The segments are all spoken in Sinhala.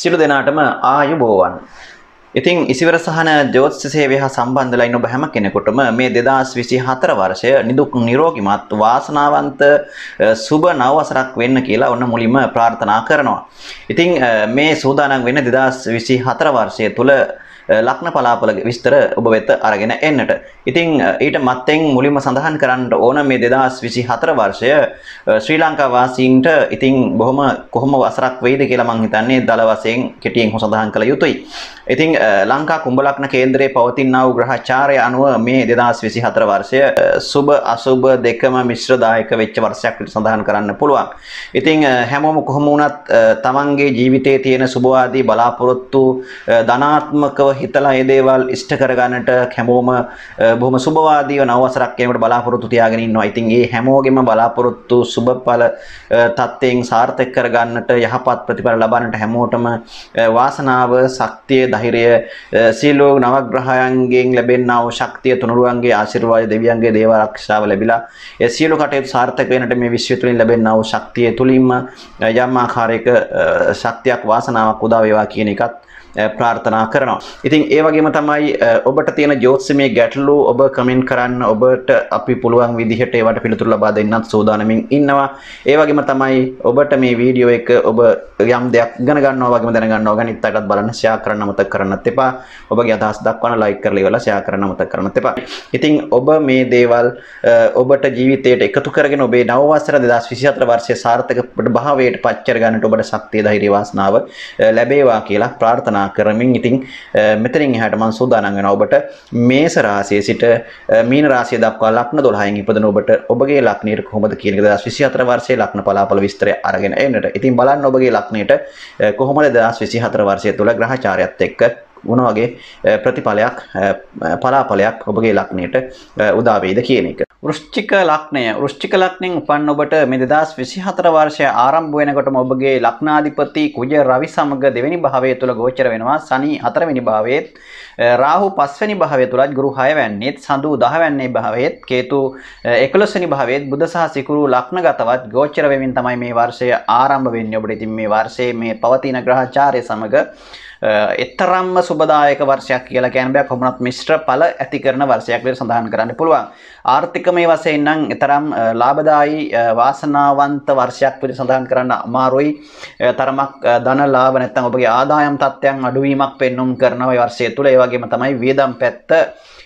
සිළු දෙනාටම ආයුබෝවන්. ඉතින් ඉසිවර සහන ජෝතිෂ සේවය හා සම්බන්ධලා ඉන්න ඔබ හැම කෙනෙකුටම මේ 2024 වර්ෂය නිදුක් නිරෝගීමත් වාසනාවන්ත සුබ නව වසරක් වෙන්න කියලා ඔන්න මුලින්ම ප්‍රාර්ථනා කරනවා. ඉතින් මේ සූදානම් වෙන 2024 වර්ෂය තුල ලක්න පලාපල විස්තර ඔබ වෙත අරගෙන එන්නට. ඉතින් ඊට මත්තෙන් මුලින්ම සඳහන් කරන්න ඕන මේ 2024 වර්ෂය ශ්‍රී ලංකා වාසීන්ට ඉතින් බොහොම කොහොම වසරක් වෙයිද කියලා මං හිතන්නේ දල වශයෙන් කෙටියෙන් සඳහන් කළ යුතුයි. ඉතින් ලංකා කුඹලක්න කේන්දරයේ පවතිනා වූ ග්‍රහචාරය අනුව මේ 2024 වර්ෂය සුබ අසුබ දෙකම මිශ්‍රදායක වෙච්ච වර්ෂයක් විදිහට සඳහන් කරන්න පුළුවන්. ඉතින් හැමෝම කොහොම වුණත් තමන්ගේ ජීවිතයේ තියෙන සුබවාදී බලාපොරොත්තු ධනාත්මකව හිතලා ඒ දේවල් ඉෂ්ට කරගන්නට හැමෝම බොහොම සුබවාදීව නව වසරක් යනකොට බලාපොරොත්තු තියාගෙන ඉන්නවා. ඉතින් ඒ හැමෝගෙම බලාපොරොත්තු සුබඵල තත්ත්වයෙන් සාර්ථක කරගන්නට යහපත් ප්‍රතිඵල ලබන්නට හැමෝටම වාසනාව, ශක්තිය, ධෛර්යය, සීලෝ නවග්‍රහයන්ගෙන් ලැබෙනා වූ ශක්තිය තුනුරුවන්ගේ ආශිර්වාද දෙවියන්ගේ දේව ආරක්ෂාව ලැබිලා ඒ සියලු කටයුතු සාර්ථක වෙනට මේ විශ්වය තුලින් ලැබෙනා වූ ශක්තිය තුලින්ම යම් ආකාරයක ශක්තියක් වාසනාවක් උදා වේවා කියන එකත් ප්‍රාර්ථනා කරනවා. ඉතින් ඒ වගේම තමයි ඔබට තියෙන ජ්‍යොතිෂමය ගැටලු ඔබ කමෙන්ට් කරන්න ඔබට අපි පුළුවන් විදිහට ඒවට පිළිතුරු ලබා දෙන්නත් සූදානමින් ඉන්නවා. ඒ වගේම තමයි ඔබට මේ වීඩියෝ එක ඔබ යම් දෙයක් ඉගෙන ගන්නවා වගේම දැනගන්නවා ගනිත් අයටත් බලන්න ෂෙයා කරන්න මතක කරන්නත් එපා. ඔබගේ අදහස් දක්වන ලයික් කරලා ඉවරලා ෂෙයා කරන්න මතක කරන්නත් එපා. ඉතින් ඔබ මේ දේවල් ඔබට ජීවිතයට එකතු කරගෙන ඔබේ නව වසර 2024 වර්ෂයේ සාර්ථක භාවයට පත් කරගන්නට ඔබට ශක්තිය ධෛර්ය වාසනාව ලැබේවා කියලා ප්‍රාර්ථනා කල්පනා කරමින් ඉතින් මෙතනින් එහාට මම සූදානම් වෙනවා ඔබට මේස රාශියේ සිට මීන රාශිය දක්වා ලග්න 12න් ඉපදෙන ඔබට ඔබගේ ලග්නීය කොහොමද කියන එක 2024 වර්ෂයේ ලග්න පලාපල විස්තරය අරගෙන එන්නට. ඉතින් බලන්න ඔබගේ ලග්නයට කොහොමද 2024 වර්ෂය තුළ ග්‍රහචාරයත් එක්ක මොන වගේ ප්‍රතිඵලයක් පලාඵලයක් ඔබගේ ලක්ෂණයට උදා වේද කියන එක වෘෂ්චික ලක්ෂණය වෘෂ්චික ලක්ෂණයෙන් උපන් ඔබට මේ 2024 වර්ෂය ආරම්භ වෙනකොටම ඔබගේ ලක්නාධිපති කුජ රවි සමග දෙවෙනි භාවය තුල ගෝචර වෙනවා සනි හතරවෙනි භාවයේත් රාහු පස්වෙනි භාවය තුලත් ගුරු 6 වැන්නේත් සඳු 10 වැන්නේ භාවයේත් කේතු 11 වෙනි භාවයේත් බුධ සහ සිකුරු ලක්නගතවත් ගෝචර වෙමින් තමයි මේ වර්ෂය ආරම්භ වෙන්නේ ඔබට. ඉතින් මේ වර්ෂයේ මේ පවතින ග්‍රහචාරය සමග එතරම්ම සුබදායක වර්ෂයක් කියලා කැනබයක් කොමනත් මිශ්‍ර පල ඇති කරන වර්ෂයක්ලට සඳහන් කරන්න පුළුවන් ආර්ථිකමය වසයෙන්න්නම් එතරම් ලාබදායි වාසනාවන්ත වර්ෂයක් පිරි සඳහන් කරන්න අමාරුයි තරමක් දන ලාබ නැත්තන් ඔබගේ ආදායම් තත්ත්වයන් අඩුවීමක් පෙන්නුම් කරනව වර්ෂය තුළ ඒවගේම තමයි වියදම් පැත්ත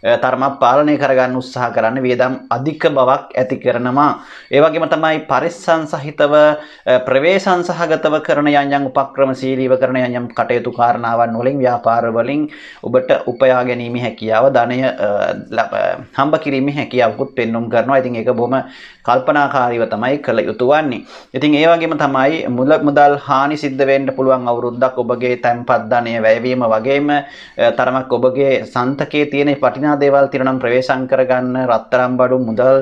තර්ම පාලනය කරගන්න උත්සාහ කරන්න වියදම් අධික බවක් ඇති කරනවා. ඒ වගේම තමයි පරිස්සම් සහිතව ප්‍රවේශම් සහගතව කරන යම් යම් උපක්‍රමශීලීව කරන යම් යම් කටයුතු කාරණාවන් වලින් ව්‍යාපාර වලින් ඔබට උපයා ගැනීම හැකියාව ධනය හම්බ කිරීමේ හැකියාවකුත් පෙන්වුම් කරනවා. ඉතින් ඒක බොහොම කල්පනාකාරීව තමයි කළ යුතු වන්නේ. ඉතින් ඒ වගේම තමයි මුල මුදල් හානි සිද්ධ වෙන්න පුළුවන් අවුරුද්දක් ඔබගේ තැන්පත් ධනය වැයවීම වගේම තරමක් ඔබගේ සන්තකයේ තියෙන පටිනා වටිනා දේවල් තිරනම් ප්‍රවේශම් කරගන්න රත්තරම් බඩු මුදල්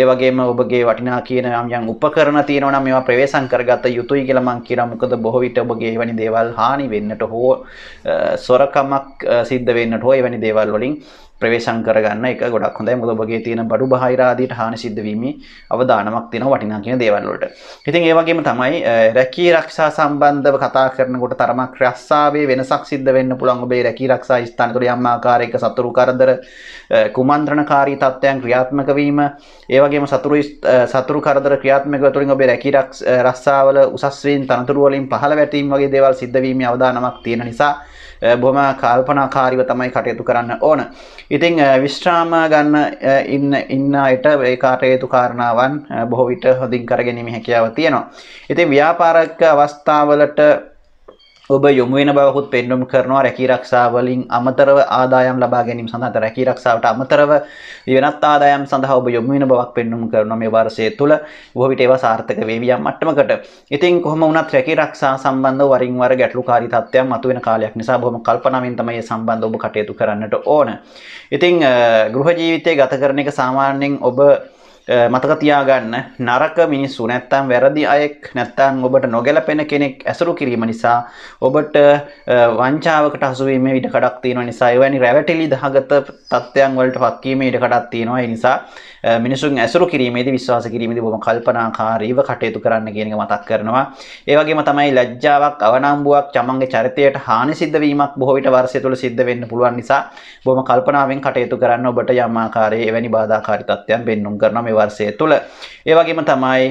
ඒ වගේම ඔබගේ වටිනා කියන යම් යම් උපකරණ තියෙනවා නම් ඒවා ප්‍රවේශම් කරගත යුතුයි කියලා මම කියනවා මොකද බොහෝ විට ඔබගේ එවැනි දේවල් හානි වෙන්නට හෝ සොරකමක් සිද්ධ වෙන්නට හෝ එවැනි දේවල් වලින් ප්‍රවේශන් කරගන්න එක ගොඩක් හොඳයි මුද ඔබගේ තියෙන බඩු බාහිරාදීට හානි සිද්ධ වීමේ අවදානමක් තියෙනවා වටිනා කියන දේවල් වලට. ඉතින් ඒ වගේම තමයි රැකී ආරක්ෂා සම්බන්ධව කතා කරනකොට තරමක් රැස්සාවේ වෙනසක් සිද්ධ වෙන්න පුළුවන් ඔබේ රැකී ආරක්ෂා ස්ථාන තුළ යම් ආකාරයක සතුරු කරදර කුමන්ත්‍රණකාරී තත්ත්වයන් ක්‍රියාත්මක වීම ඒ වගේම සතුරු සතුරු කරදර ක්‍රියාත්මක වීම තුළින් ඔබේ රැකී ආරක්ෂාවල උසස් වීම තනතුරු වලින් පහළ වැටීම් වගේ දේවල් සිද්ධ වීමේ අවදානමක් තියෙන නිසා බොහොම කල්පනාකාරීව තමයි කටයුතු කරන්න ඕන. ඉතිං විශ්‍රාම ගන්න ඉන්න ඉන්න අයට ඒ කාටයුතු කාරණාවන් බොහෝ විට හොඳින් කරගැනීම හැකියාව තියෙනවා. ඉතින් ව්‍යාපාරක අවස්ථාවලට ඔබ යොමුුවෙන බවහුත් පෙන්නුම් කරනවා රැකි රක්ෂාවලින් අමතරව ආදායම් ලබා ගැනීම සඳහා රැකි රක්ෂාවට අමතරව වෙනත් ආදායම් සඳහා ඔබ යොමුුවෙන බවක් පෙන්නුම් කරනවා මේ වර්ෂය තුළ බොහෝ විට ඒවා සාර්ථක වේවි යම් මට්ටමකට. ඉතින් කොහොම වුණත් රැකි රක්ෂා සම්බන්ධව වරින් වර ගැටලුකාරී තත්ත්වයන් මතුවෙන කාලයක් නිසා බොහොම කල්පනාවෙන් තමයි මේ සම්බන්ධව ඔබ කටයුතු කරන්නට ඕන. ඉතින් ගෘහ ජීවිතය ගත කරන එක සාමාන්‍යයෙන් ඔබ මතක තියාගන්න නරක මිනිස්සු නැත්තම් වැරදි අයෙක් නැත්තම් ඔබට නොගැලපෙන කෙනෙක් ඇසුරු කිරීම නිසා ඔබට වංචාවකට හසුවීම ඉඩ කඩක් තියෙනවා නිසා එවැනි රැවටිලි දහගත තත්ත්වයන් වලට පත්වීම ඉඩ කඩක් තියෙනවා ඒ නිසා මිනිසුන් ඇසුරු කිරීමේදී විශ්වාස කිරීමේදී බොහොම කල්පනාකාරීව කටයුතු කරන්න කියන එක මතක් කරනවා ඒ වගේම තමයි ලැජ්ජාවක් අවනම්බුවක් තමන්ගේ චරිතයට හානි සිද්ධ වීමක් බොහෝ විට වර්ෂය තුළ සිද්ධ වෙන්න පුළුවන් නිසා බොහොම කල්පනාවෙන් කටයුතු කරන්න ඔබට යම් ආකාරයේ එවැනි බාධාකාරී තත්ත්වයන් පෙන්눔 කරනවා දහමි වර්සය තුළ. ඒවගේම තමයි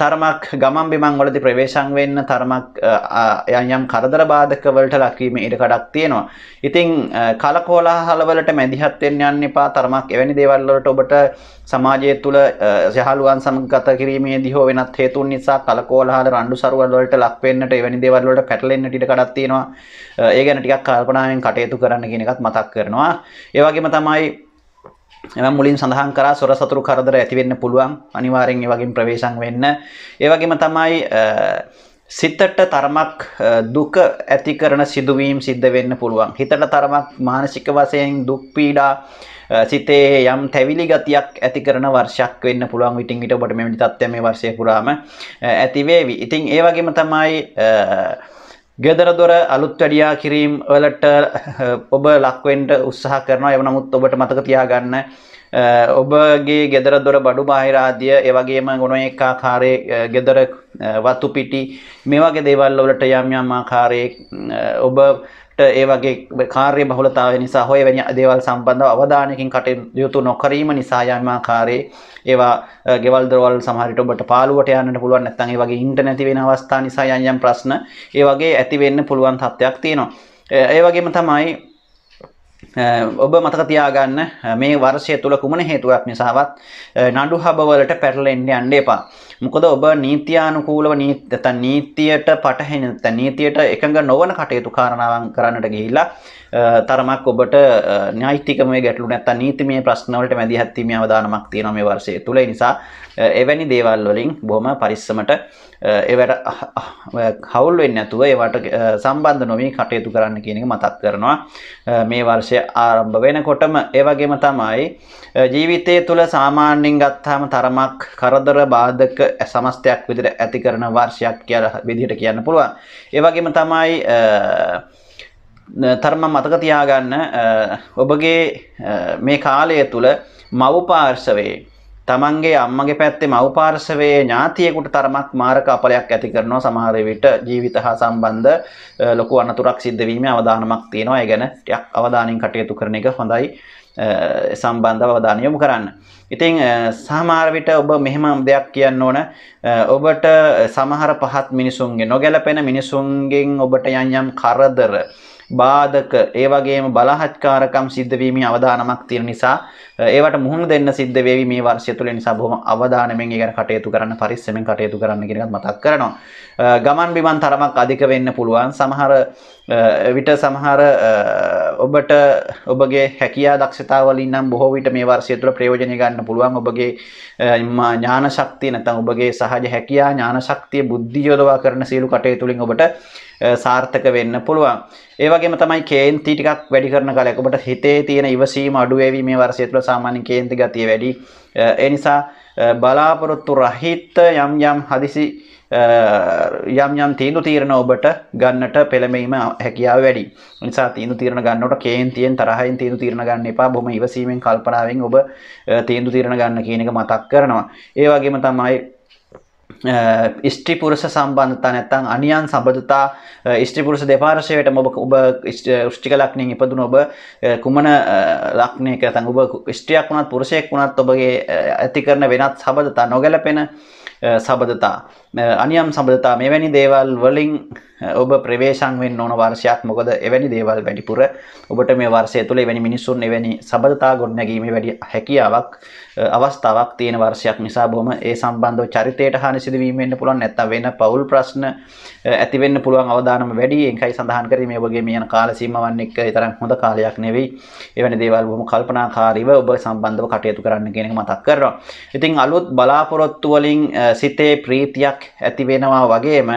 තර්මක් ගමන් බිමන් වලදි ප්‍රවේශන් වෙන්න තර්මක් යම් කරදර බාධකවලට ලක්වීම ඉඩකඩක් තියෙනවා. ඉතිං කලකෝලා හලවලට මැදිහත්වෙන් යන්න එපා තර්මක් එවැනි දේවල්ලට ඔබට සමාජය තුළ සහලුවන් සමගත කිරීමේ දිහෝ වෙනත් හේතුන් නිසා කලකෝලාහල රණ්ඩු සරුවල්වලට ලක්වෙන්නට එවැනි දේවල්වලට පැටලෙන්න්න ටිකඩක් තියෙනවා ඒ ගැන ටිකක් කල්පනාවෙන් කටයුතු කරන්න කෙනෙකත් මතක් කරනවා. ඒවගේම තමයි එම මුලින් සඳහන් කරා සොර සතුරු කරදර ඇතිවෙන්න පුළුවන් අනිවාරෙන් වගේ ප්‍රවේශන් වෙන්න ඒවගේම තමයි සිතට තරමක් දුක ඇති කරන සිදුවීම් සිද්ධ වෙන්න පුළුවන් හිතට තරමක් මානසික වසයෙන් දුක්පීඩා සිතේ යම් තැවිලි ගතියක් ඇති කරන වර්ෂයක් වෙන්න පුළුවන් විටින් විට ඔබට මෙමනි තත්ත්වය මේ වර්ෂය පුරාම ඇතිවේවි ඉතින් ඒ වගේම තමයි ගෙදරදොර අලුත්තඩියා කිරීම් වලට ඔබ ලක්වෙන්ට උත්සාහ කරනවා එව නමුත් ඔබට මතක තියාගන්න ඔබගේ ගෙදර දොර බඩු බාහිරාදිය එවගේම ගුණ එකා කාරය ගෙදර වතු පිටි මේ වගේ දේවල් වලට යම් යම් ආකාරයේ ඔබ ඒ වගේ කාර්ය බහුලතාවය නිසා හොය වැනි දේවල් සම්බන්ධව අවධානයකින් කටයුතු නොකිරීම නිසා යන්මාකාරයේ ඒවා ගෙවල් දොරවල් සමහර විට ඔබට පාළුවට යන්නට පුළුවන් නැත්නම් ඒ වගේ ඉන්ටර්නෙට් වෙන අවස්ථා නිසා යම් යම් ප්‍රශ්න ඒ වගේ ඇති වෙන්න පුළුවන් තත්ත්වයක් තියෙනවා ඒ වගේම තමයි ඔබ මතක තියාගන්න මේ වර්ෂය තුළ කුමන හේතුවක් නිසාවත් නඩු හබවලට පැටලෙන්න යන්න එපා. මොකද ඔබ නීත්‍යානුකූලව නීත්‍ය නීතියට පටහැනි නැත්නම් නීතියට එකඟ නොවන කටයුතු කාරණාවන් කරන්නට ගිහිලා තරමක් ඔබට න්‍යයිතිකමේ ගැටලු නැත්තම් නීතිමය ප්‍රශ්න වලට මැදිහත් වීමේ අවදානමක් තියෙනවා මේ වර්ෂය තුල. ඒ නිසා එවැනි දේවල් වලින් බොහොම පරිස්සමට ඒවට හවුල් වෙන්නේ නැතුව ඒවට සම්බන්ධ නොවී කටයුතු කරන්න කියන එක මතක් කරනවා මේ වර්ෂය ආරම්භ වෙනකොටම ඒ වගේම තමයි ජීවිතය තුළ සාමාන්‍යයෙන් ගත්තාම තරමක් කරදර බාධක සමස්තයක් විදිහට ඇති කරන වර්ෂයක් කියලා විදිහට කියන්න පුළුවන්. ඒ වගේම තමයි ධර්ම මතක තියාගන්න ඔබගේ මේ කාලය තුල මව්පාර්ශවයේ තමන්ගේ අම්මගේ පැත්තේ මව්පාර්ශවයේ ඥාතියෙකුට තරමක් මාරක අපලයක් ඇති කරනවා සමහර විට ජීවිත හා සම්බන්ධ ලොකු අනතුරක් සිද්ධ වීමේ අවදානමක් තියෙනවා. ඒ ගැන ටිකක් අවධානයෙන් කටයුතු කරන එක හොඳයි. සම්බන්ධව අවධානය යොමු කරන්න. ඉතින් සමහර විට ඔබ මෙහෙම දෙයක් කියන්න ඕන. ඔබට සමහර පහත් මිනිසුන්ගේ නොගැලපෙන මිනිසුන්ගෙන් ඔබට යම් යම් කරදර බාධක ඒ වගේම බලහත්කාරකම් සිද්ධ වීමේ අවදානමක් තියෙන නිසා ඒවට මුහුණ දෙන්න සිද්ධ වෙවි මේ වර්ෂය තුළ නිසා බොහොම අවදානමෙන් ඒ ගැන කටයුතු කරන්න පරිස්සමෙන් කටයුතු කරන්න කියන එකත් මතක් කරනවා. ගමන් බිමන් තරමක් අධික වෙන්න පුළුවන්. සමහර විට සමහර ඔබට ඔබගේ හැකියා දක්ෂතාවලින් නම් බොහෝ විට මේ වර්ෂය තුළ ප්‍රයෝජනය ගන්න පුළුවන් ඔබගේ ඥාන ශක්තිය නැත්නම් ඔබගේ සහජ හැකියා ඥාන ශක්තිය බුද්ධි යොදවා කරන සියලු කටයුතු වලින් ඔබට සාර්ථක වෙන්න පුළුවන්. ඒ වගේම තමයි කේන්ති ටිකක් වැඩි කරන කාලයක ඔබට හිතේ තියෙන ඉවසීම අඩු වෙවි මේ වර්ෂය තුළ සාමාන්‍ය කේන්ති ගතිය වැඩි. ඒ නිසා බලාපොරොත්තු රහිත යම් යම් හදිසි යම් යම් තීන්දු තීරණ ඔබට ගන්නට පෙළඹීම හැකියාව වැඩි. නිසා තීන්දු තීරණ ගන්නකොට කේන්තියෙන් තරහින් තීන්දු තීරණ ගන්න එපා. බොහොම ඉවසීමෙන් කල්පනාවෙන් ඔබ තීන්දු තීරණ ගන්න කියන එක මතක් කරනවා. ඒ වගේම තමයි ස්ත්‍රී පුරුෂ සම්බන්ධතා නැත්නම් අනියන් සම්බන්ධතා ස්ත්‍රී පුරුෂ දෙපාර්ශ්වයටම ඔබ ඔබ වෘෂ්ටික ලක්ෂණයෙන් ඉපදුණු ඔබ කුමන ලක්ෂණයක නැත්නම් ඔබ ස්ත්‍රියක් වුණත් පුරුෂයෙක් වුණත් ඔබගේ ඇති කරන වෙනත් සම්බන්ධතා නොගැලපෙන සබඳතා අනියම් සබඳතා මෙවැනි දේවල් වලින් ඔබ ප්‍රවේශන් වෙන්න ඕන වර්ෂයක් මොකද එවැනි දේවල් වැඩිපුර ඔබට මේ වර්ෂය තුළ එවැනි මිනිස්සුන් එවැනි සබඳතා ගොඩනැගීමේ වැඩි හැකියාවක් අවස්ථාවක් තියෙන වර්ෂයක් නිසා බොහොම ඒ සම්බන්ධව චරිතයට හානි සිදුවීම වෙන්න පුළුවන් නැත්නම් වෙන පවුල් ප්‍රශ්න ඇති වෙන්න පුළුවන් අවදානම වැඩි ඒකයි සඳහන් කරේ මේ ඔබගේ මේ යන කාල සීමාවන් එක්ක ඒ තරම් හොඳ කාලයක් නෙවෙයි එවැනි දේවල් බොහොම කල්පනාකාරීව ඔබ සම්බන්ධව කටයුතු කරන්න කියන එක මතක් කරනවා. ඉතින් අලුත් බලාපොරොත්තු වලින් සිතේ ප්‍රීතියක් ඇති වෙනවා වගේම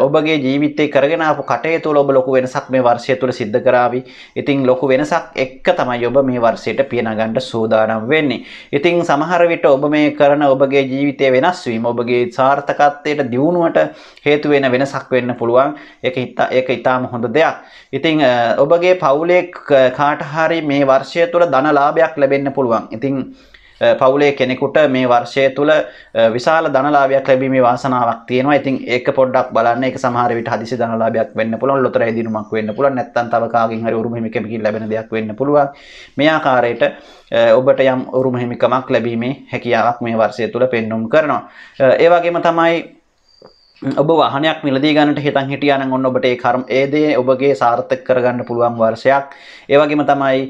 ඔබගේ ජීවිතේ කරගෙන ආපු කටයුතු වල ඔබ ලොකු වෙනසක් මේ වර්ෂය තුල සිද්ධ කරાવી. ඉතින් ලොකු වෙනසක් එක්ක තමයි ඔබ මේ වර්ෂයට පියනගන්න සූදානම් වෙන්නේ. ඉතින් සමහර විට ඔබ මේ කරන ඔබගේ ජීවිතයේ වෙනස් වීම ඔබගේ සාර්ථකත්වයට දියුණුවට හේතු වෙන වෙනසක් වෙන්න පුළුවන්. ඒක ඒක ඊටාම හොඳ දෙයක්. ඉතින් ඔබගේ පවුලේ කාට හරි මේ වර්ෂය තුල ධනලාභයක් ලැබෙන්න පුළුවන්. ඉතින් පවුලේ කෙනෙකුට මේ වර්ෂය තුළ විශාල ධනලාභයක් ලැබීමේ වාසනාවක් තියෙනවා. ඉතින් ඒක පොඩ්ඩක් බලන්න. ඒක සමහර විට හදිසි ධනලාභයක් වෙන්න පුළුවන්. ලොතරැයි දිනුමක් වෙන්න පුළුවන්. නැත්නම් තව කාගෙන් හරි උරුම හිමිකමකින් ලැබෙන දෙයක් වෙන්න පුළුවන්. මේ ආකාරයට ඔබට යම් උරුම හිමිකමක් ලැබීමේ හැකියාවක් මේ වර්ෂය තුළ පෙන්눔 කරනවා. ඒ වගේම තමයි ඔබ වාහනයක් මිලදී ගන්නට හිතන් හිටියා නම් ඔන්න ඔබට ඒ කර්ම ඒ දේ ඔබගේ සාර්ථක කරගන්න පුළුවන් වර්ෂයක්. ඒ වගේම තමයි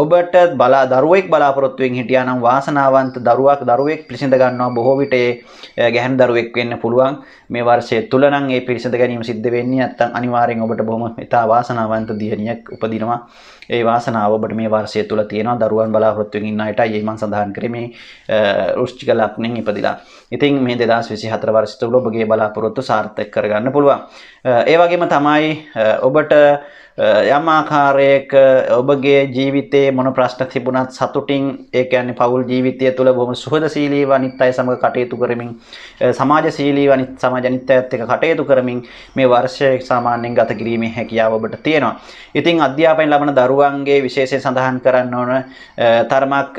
ඔබට බලා දරුවෙක් බලාපොරොත්තුවෙන් හිටියා නම් වාසනාවන්ත දරුවක් දරුවෙක් පිළිසඳ ගන්නවා බොහෝ විට ඒ ගැහැණු දරුවෙක් වෙන්න පුළුවන් මේ වර්ෂය තුල නම් ඒ පිළිසඳ ගැනීම සිද්ධ වෙන්නේ නැත්නම් අනිවාර්යෙන් ඔබට බොහොම ඉතා වාසනාවන්ත දියණියක් උපදිනවා ඒ වාසනාව ඔබට මේ වර්ෂය තුල තියෙනවා දරුවන් බලාපොරොත්තුවෙන් ඉන්න අයටයි මම සඳහන් කරේ මේ වෘශ්චික ලග්නෙන් ඉපදිලා. ඉතින් මේ 2024 වර්ෂය තුල ඔබගේ බලාපොරොත්තු සාර්ථක කරගන්න පුළුවන්. ඒ වගේම තමයි ඔබට යම් ආකාරයක ඔබගේ ජීවිතේ මොන ප්‍රශ්න තිබුණත් සතුටින් ඒ කියන්නේ පෞල් ජීවිතය තුළ බොහොම සුහදශීලීව අනිත් අය සමග කටයුතු කරමින් සමාජශීලීව අනිත් සමාජ අනිත් අයත් එක්ක කටයුතු කරමින් මේ වර්ෂය සාමාන්‍යයෙන් ගත කිරීමේ හැකියාව ඔබට තියෙනවා. ඉතින් අධ්‍යාපනය ලබන දරුවන්ගේ විශේෂයෙන් සඳහන් කරන්න ඕන තරමක්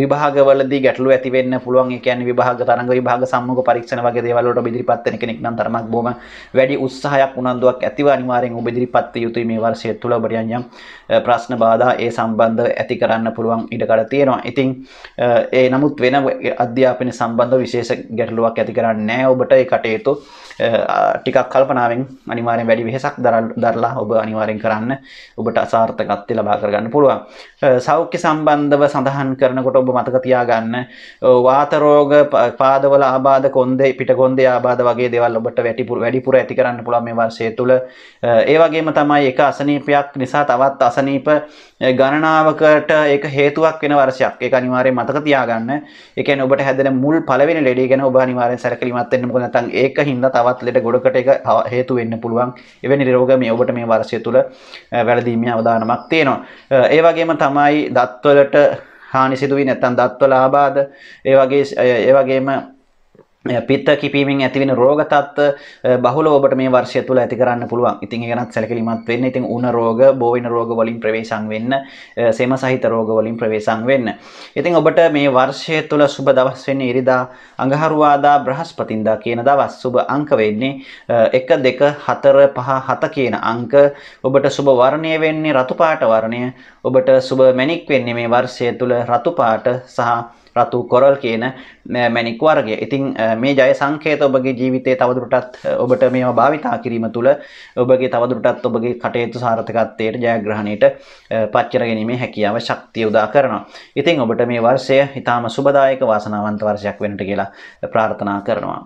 විභාගවලදී ගැටලු ඇති වෙන්න පුළුවන්. ඒ කියන්නේ විභාග තරඟ විභාග සම්මුඛ පරීක්ෂණ වගේ දේවල් වලට ඔබ ඉදිරිපත් වෙන කෙනෙක් නම් තරමක් බොහොම වැඩි උත්සාහයක් උනන්දුවක් ඇතිව අනිවාර්යෙන් ඔබ ඉදිරිපත් යුතුයි මේ වර්ෂය තුළ බරියන්යම් ප්‍රශ්න බාධා ඒ සම්බන්ධ ඇති කරන්න පුළුවන් ඉඩකඩ තියෙනවා ඉතිං ඒ නමුත් වෙන අධ්‍යාපන සම්බන්ධ විශේෂ ගැටලුවක් ඇති කරන්න නෑ ඔබට ඒ කටයුතු ටිකක් කල්පනාවෙන් අනිවාරෙන් වැඩි වෙහෙසක් දරලා ඔබ අනිවාරෙන් කරන්න ඔබට අසාර්ථකත්ය ලබා කරගන්න පුළුවන් සෞඛ්‍ය සම්බන්ධව සඳහන් කරනකොට ඔබ මතක තියාගන්න වාතරෝග පාදවල ආබාධ කොන්දේ පිටකොන්දේ ආබාධ වගේ දේවල් ඔබට වැටිපුර වැඩිපුර ඇති කරන්න පුළුවන් මේ වර්ෂය තුළ ඒ වගේම තමයි ඒක අසනීපයක් නිසා තවත් අසනීප ගණනාවකට ඒක හේතුවක් වෙන වර්ෂයක්. ඒක අනිවාර්යෙන් මතක තියාගන්න. ඒ කියන්නේ ඔබට හැදෙන මුල් පළවෙනි ලෙඩේ ගැන ඔබ අනිවාර්යෙන් සැලකිලිමත් වෙන්න මොකද නැත්නම් ඒක හින්දා තවත් ලෙඩ ගොඩකට ඒක හේතු වෙන්න පුළුවන්. එවැනි රෝග මේ ඔබට මේ වර්ෂය තුල වැළඳීමේ අවදානමක් තියෙනවා. ඒ වගේම තමයි දත්වලට හානි සිදුවී නැත්නම් දත්වල ආබාධ ඒ වගේ ඒ වගේම පිත්ත කිපීමෙන් ඇතිවෙන රෝගතත්ත බහුල ඔබට මේ වර්ෂය තුළ ඇති කරන්න පුළුවන් ඉතින් ගැනත් සැලකිලිමත් වෙන්න ඉතින් උන රෝග බෝවින රෝග වලින් ප්‍රවේශම් වෙන්න සේම සහිත රෝග වලින් ප්‍රවේශම් වෙන්න. ඉතින් ඔබට මේ වර්ෂය තුළ සුබ දවස් වෙන්නේ ඉරිදා අඟහරුවාදා බ්‍රහස්පතින්දා කියන දවස් සුබ අංක වෙන්නේ 1 2 4 5 7 කියන අංක ඔබට සුබ වර්ණය වෙන්නේ රතු පාට වර්ණය ඔබට සුබ මැණික් වෙන්නේ මේ වර්ෂය තුළ රතු පාට සහ රතු කොරල් කියන මැනික් වර්ගය. ඉතින් මේ ජය සංකේත ඔබගේ ජීවිතයේ තවදුරටත් ඔබට මේවා භාවිතා කිරීම තුළ ඔබගේ තවදුරටත් ඔබගේ කටයුතු සාර්ථකත්වයට ජයග්‍රහණයට පච්චර ගැනීමේ හැකියාව ශක්තිය උදා කරනවා. ඉතින් ඔබට මේ වර්ෂය ඉතාම සුබදායක වාසනාවන්ත වර්ෂයක් වෙනට කියලා ප්‍රාර්ථනා කරනවා.